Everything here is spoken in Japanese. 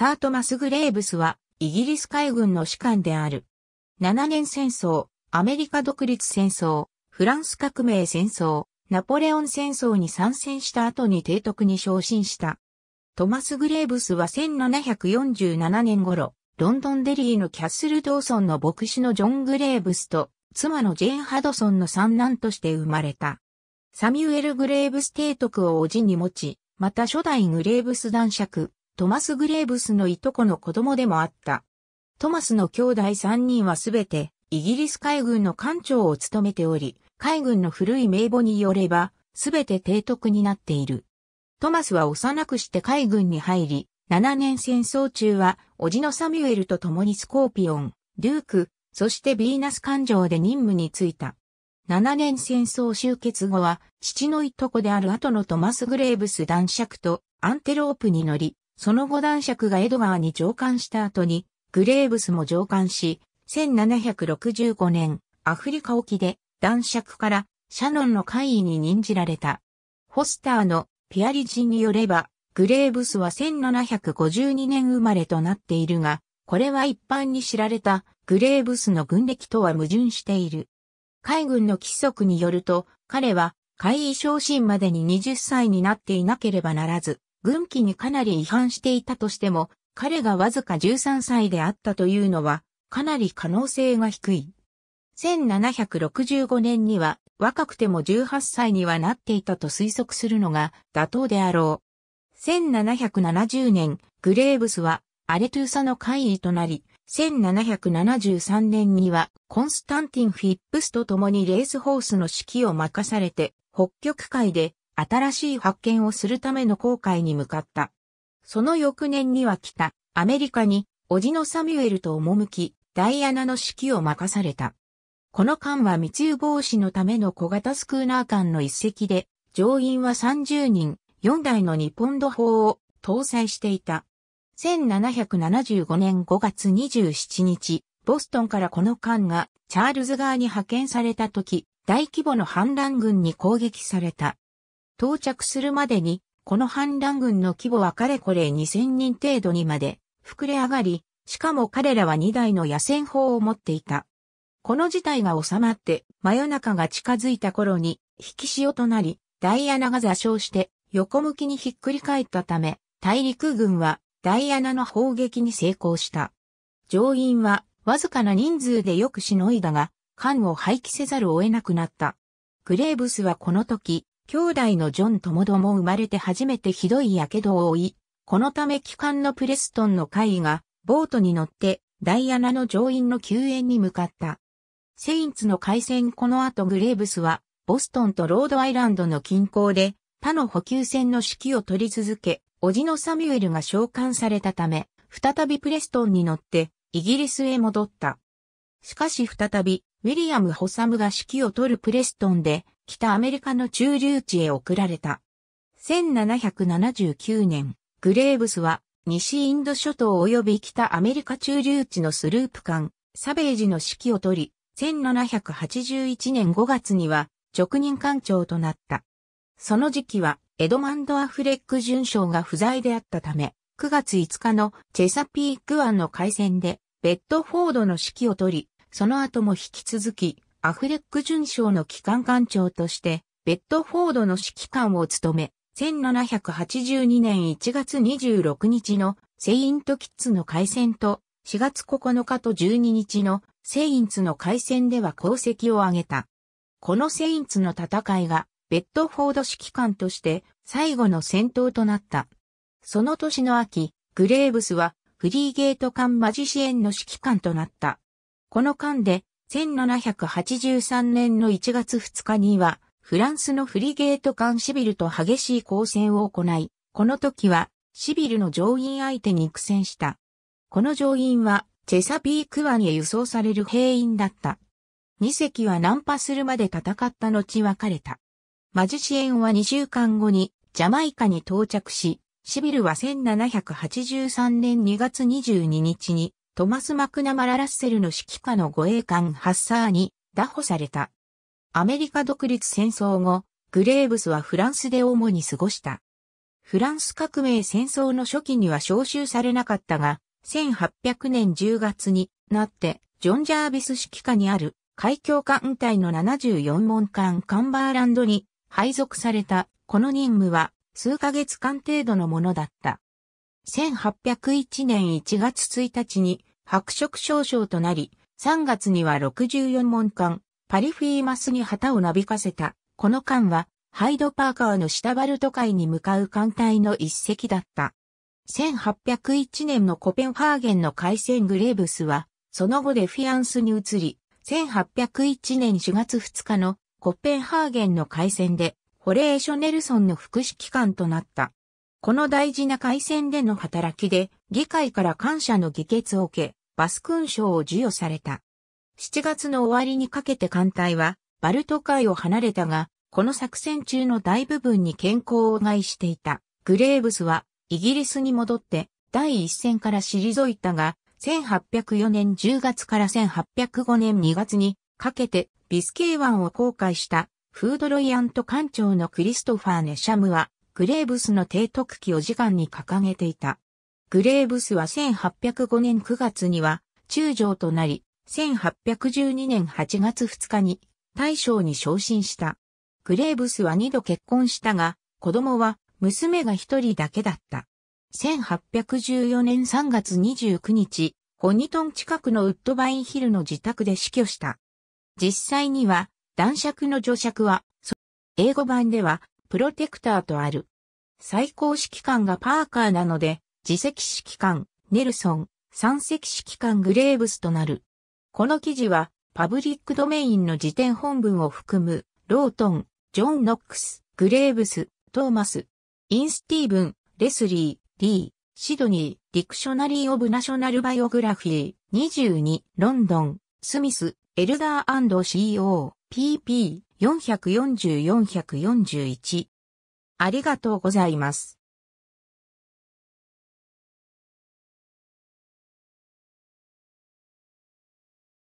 サートマス・グレーブスは、イギリス海軍の士官である。7年戦争、アメリカ独立戦争、フランス革命戦争、ナポレオン戦争に参戦した後に提督に昇進した。トマス・グレーブスは1747年頃、ロンドンデリーのキャッスル・ドーソンの牧師のジョン・グレーブスと、妻のジェーン・ハドソンの三男として生まれた。サミュエル・グレーブス提督を叔父に持ち、また初代グレーブス男爵、トマス・グレーブスのいとこの子供でもあった。トマスの兄弟3人はすべてイギリス海軍の艦長を務めており、海軍の古い名簿によれば、すべて提督になっている。トマスは幼くして海軍に入り、7年戦争中は、おじのサミュエルと共にスコーピオン、デューク、そしてビーナス艦上で任務に就いた。7年戦争終結後は、父のいとこである後のトマス・グレーブス男爵とアンテロープに乗り、その後男爵がエドガーに上官した後に、グレーブスも上官し、1765年、アフリカ沖で男爵からシャノンの会議に任じられた。ホスターのピアリ人によれば、グレーブスは1752年生まれとなっているが、これは一般に知られたグレーブスの軍歴とは矛盾している。海軍の規則によると、彼は、会議昇進までに20歳になっていなければならず、軍規にかなり違反していたとしても、彼がわずか13歳であったというのは、かなり可能性が低い。1765年には若くても18歳にはなっていたと推測するのが妥当であろう。1770年、グレーブスはアレトゥーサの会議となり、1773年にはコンスタンティン・フィップスと共にレースホースの指揮を任されて、北極海で新しい発見をするための航海に向かった。その翌年には来た、アメリカに、叔父のサミュエルと赴き、ダイアナの指揮を任された。この艦は密輸防止のための小型スクーナー間の一隻で、乗員は30人、4台の日本土砲を搭載していた。1775年5月27日、ボストンからこの艦がチャールズ側に派遣された時、大規模の反乱軍に攻撃された。到着するまでに、この反乱軍の規模はかれこれ2000人程度にまで膨れ上がり、しかも彼らは2台の野戦砲を持っていた。この事態が収まって真夜中が近づいた頃に引き潮となり、ダイアナが座礁して横向きにひっくり返ったため、大陸軍はダイアナの砲撃に成功した。乗員はわずかな人数でよくしのいだが、艦を廃棄せざるを得なくなった。グレーブスはこの時、兄弟のジョンともども生まれて初めてひどい火傷を負い、このため帰還のプレストンの会が、ボートに乗って、ダイアナの乗員の救援に向かった。セインツの海戦この後グレーブスは、ボストンとロードアイランドの近郊で、他の補給船の指揮を取り続け、叔父のサミュエルが召喚されたため、再びプレストンに乗って、イギリスへ戻った。しかし再び、ウィリアム・ホサムが指揮を取るプレストンで、北アメリカの駐留地へ送られた。1779年、グレーブスは、西インド諸島及び北アメリカ駐留地のスループ艦、サベージの指揮を取り、1781年5月には、直任艦長となった。その時期は、エドマンド・アフレック巡将が不在であったため、9月5日のチェサピーク湾の海戦で、ベッドフォードの指揮を取り、その後も引き続き、アフレック巡将の機関官長として、ベッドフォードの指揮官を務め、1782年1月26日のセイントキッズの海戦と、4月9日と12日のセインツの海戦では功績を挙げた。このセインツの戦いが、ベッドフォード指揮官として最後の戦闘となった。その年の秋、グレーブスはフリーゲート艦マジシエンの指揮官となった。この間で、1783年の1月2日には、フランスのフリゲート艦シビルと激しい交戦を行い、この時はシビルの乗員相手に苦戦した。この乗員はチェサピーク湾へ輸送される兵員だった。2隻は難破するまで戦った後別れた。マジシエンは2週間後にジャマイカに到着し、シビルは1783年2月22日にトマス・マクナマラ・ラッセルの指揮下の護衛艦ハッサーに拿捕された。アメリカ独立戦争後、グレーブスはフランスで主に過ごした。フランス革命戦争の初期には招集されなかったが、1800年10月になって、ジョン・ジャービス指揮下にある海峡艦隊の74門艦カンバーランドに配属されたこの任務は数ヶ月間程度のものだった。1801年1月1日に白色少将となり、3月には64門艦、パリフィーマスに旗をなびかせた。この艦は、ハイドパーカーの下バルト海に向かう艦隊の一隻だった。1801年のコペンハーゲンの海戦グレーブスは、その後でフィアンスに移り、1801年4月2日のコペンハーゲンの海戦で、ホレーショ・ネルソンの副指揮官となった。この大事な海戦での働きで、議会から感謝の議決を受け、バス勲章を授与された。7月の終わりにかけて艦隊は、バルト海を離れたが、この作戦中の大部分に健康を害していた。グレーブスは、イギリスに戻って、第一線から退いたが、1804年10月から1805年2月にかけてビスケワ湾を航海したフードロイアント艦長のクリストファー・ネシャムはグレーブスの提督機を時間に掲げていた。グレーブスは1805年9月には中将となり、1812年8月2日に大将に昇進した。グレーブスは2度結婚したが、子供は娘が一人だけだった。1814年3月29日、ホニトン近くのウッドバインヒルの自宅で死去した。実際には、男爵の女爵は、英語版では、プロテクターとある。最高指揮官がパーカーなので、自責指揮官、ネルソン、三隻指揮官グレーブスとなる。この記事は、パブリックドメインの辞典本文を含む、ロートン、ジョン・ノックス、グレーブス、トーマス、インスティーブン、レスリー、リー、シドニー、ディクショナリー・オブ・ナショナル・バイオグラフィー、22、ロンドン、スミス、エルダー &CO、pp、440-441。ありがとうございます。